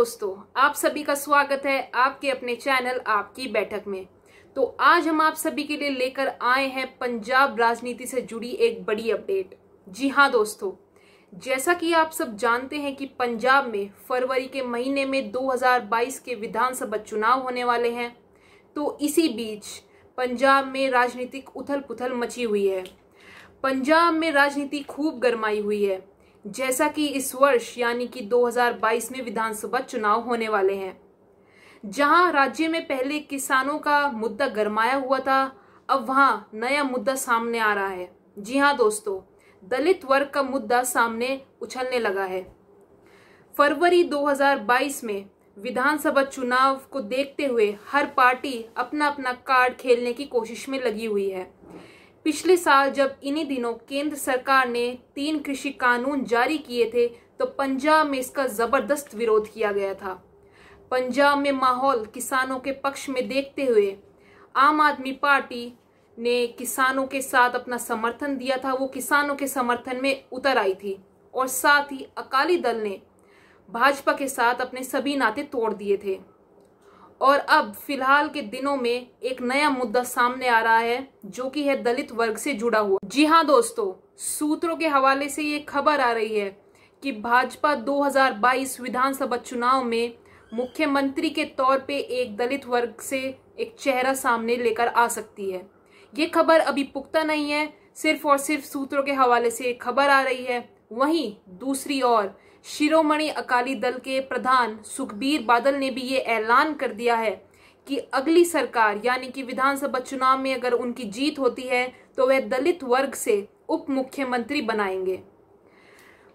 दोस्तों आप सभी का स्वागत है आपके अपने चैनल आपकी बैठक में तो आज हम आप सभी के लिए लेकर आए हैं पंजाब राजनीति से जुड़ी एक बड़ी अपडेट जी हाँ दोस्तों जैसा कि आप सब जानते हैं कि पंजाब में फरवरी के महीने में 2022 के विधानसभा चुनाव होने वाले हैं तो इसी बीच पंजाब में राजनीतिक उथल पुथल मची हुई है पंजाब में राजनीति खूब गरमाई हुई है जैसा कि इस वर्ष यानी कि 2022 में विधानसभा चुनाव होने वाले हैं जहां राज्य में पहले किसानों का मुद्दा गरमाया हुआ था अब वहां नया मुद्दा सामने आ रहा है जी हाँ दोस्तों दलित वर्ग का मुद्दा सामने उछलने लगा है फरवरी 2022 में विधानसभा चुनाव को देखते हुए हर पार्टी अपना अपना कार्ड खेलने की कोशिश में लगी हुई है पिछले साल जब इन्हीं दिनों केंद्र सरकार ने तीन कृषि कानून जारी किए थे तो पंजाब में इसका जबरदस्त विरोध किया गया था पंजाब में माहौल किसानों के पक्ष में देखते हुए आम आदमी पार्टी ने किसानों के साथ अपना समर्थन दिया था वो किसानों के समर्थन में उतर आई थी और साथ ही अकाली दल ने भाजपा के साथ अपने सभी नाते तोड़ दिए थे और अब फिलहाल के दिनों में एक नया मुद्दा सामने आ रहा है जो कि है दलित वर्ग से जुड़ा हुआ जी हाँ दोस्तों सूत्रों के हवाले से ये खबर आ रही है कि भाजपा 2022 विधानसभा चुनाव में मुख्यमंत्री के तौर पे एक दलित वर्ग से एक चेहरा सामने लेकर आ सकती है ये खबर अभी पुख्ता नहीं है सिर्फ और सिर्फ सूत्रों के हवाले से खबर आ रही है वहीं दूसरी ओर शिरोमणि अकाली दल के प्रधान सुखबीर बादल ने भी ये ऐलान कर दिया है कि अगली सरकार यानी कि विधानसभा चुनाव में अगर उनकी जीत होती है तो वह दलित वर्ग से उप मुख्यमंत्री बनाएंगे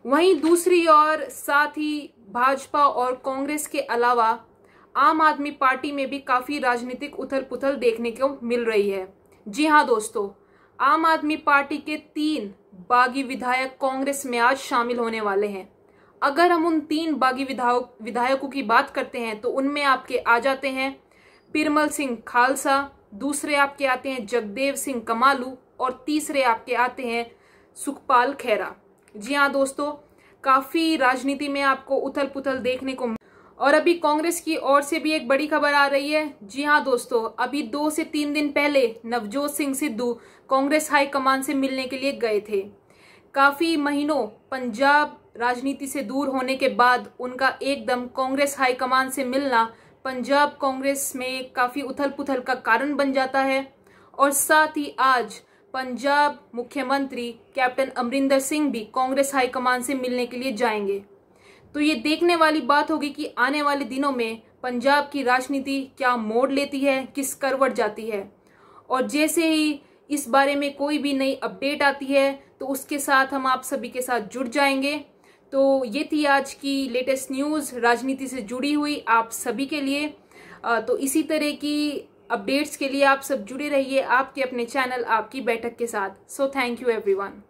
वहीं दूसरी ओर साथ ही भाजपा और कांग्रेस के अलावा आम आदमी पार्टी में भी काफ़ी राजनीतिक उथल पुथल देखने को मिल रही है जी हाँ दोस्तों आम आदमी पार्टी के तीन बागी विधायक कांग्रेस में आज शामिल होने वाले हैं अगर हम उन तीन बागी विधायक विधायकों की बात करते हैं तो उनमें आपके आ जाते हैं पिरमल सिंह खालसा दूसरे आपके आते हैं जगदेव सिंह कमालू और तीसरे आपके आते हैं सुखपाल खैरा जी हाँ दोस्तों काफ़ी राजनीति में आपको उथल पुथल देखने को और अभी कांग्रेस की ओर से भी एक बड़ी खबर आ रही है जी हाँ दोस्तों अभी दो से तीन दिन पहले नवजोत सिंह सिद्धू कांग्रेस हाईकमान से मिलने के लिए गए थे काफ़ी महीनों पंजाब राजनीति से दूर होने के बाद उनका एकदम कांग्रेस हाईकमान से मिलना पंजाब कांग्रेस में काफ़ी उथल पुथल का कारण बन जाता है और साथ ही आज पंजाब मुख्यमंत्री कैप्टन अमरिंदर सिंह भी कांग्रेस हाईकमान से मिलने के लिए जाएंगे तो ये देखने वाली बात होगी कि आने वाले दिनों में पंजाब की राजनीति क्या मोड़ लेती है किस करवट जाती है और जैसे ही इस बारे में कोई भी नई अपडेट आती है तो उसके साथ हम आप सभी के साथ जुड़ जाएंगे तो ये थी आज की लेटेस्ट न्यूज़ राजनीति से जुड़ी हुई आप सभी के लिए तो इसी तरह की अपडेट्स के लिए आप सब जुड़े रहिए आपके अपने चैनल आपकी बैठक के साथ सो थैंक यू एवरीवन